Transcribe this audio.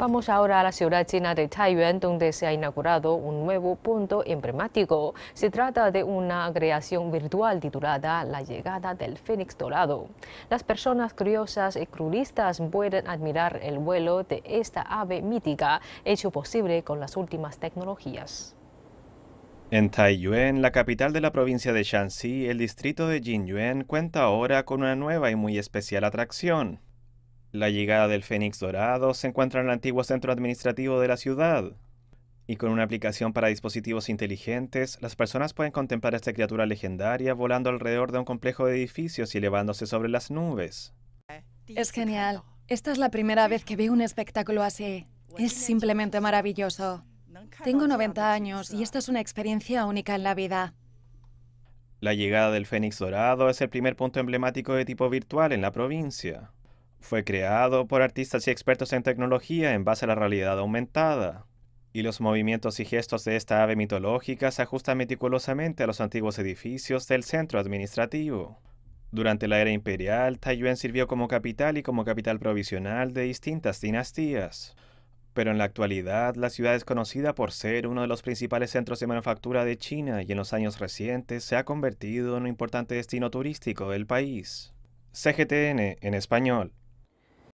Vamos ahora a la ciudad china de Taiyuan, donde se ha inaugurado un nuevo punto emblemático. Se trata de una creación virtual titulada La llegada del Fénix Dorado. Las personas curiosas y cruristas pueden admirar el vuelo de esta ave mítica, hecho posible con las últimas tecnologías. En Taiyuan, la capital de la provincia de Shanxi, el distrito de Jinyuan cuenta ahora con una nueva y muy especial atracción. La llegada del Fénix Dorado se encuentra en el antiguo centro administrativo de la ciudad. Y con una aplicación para dispositivos inteligentes, las personas pueden contemplar a esta criatura legendaria volando alrededor de un complejo de edificios y elevándose sobre las nubes. Es genial. Esta es la primera vez que veo un espectáculo así. Es simplemente maravilloso. Tengo 90 años y esta es una experiencia única en la vida. La llegada del Fénix Dorado es el primer punto emblemático de tipo virtual en la provincia. Fue creado por artistas y expertos en tecnología en base a la realidad aumentada, y los movimientos y gestos de esta ave mitológica se ajustan meticulosamente a los antiguos edificios del centro administrativo. Durante la era imperial, Taiyuan sirvió como capital y como capital provisional de distintas dinastías. Pero en la actualidad, la ciudad es conocida por ser uno de los principales centros de manufactura de China y en los años recientes se ha convertido en un importante destino turístico del país. CGTN en español.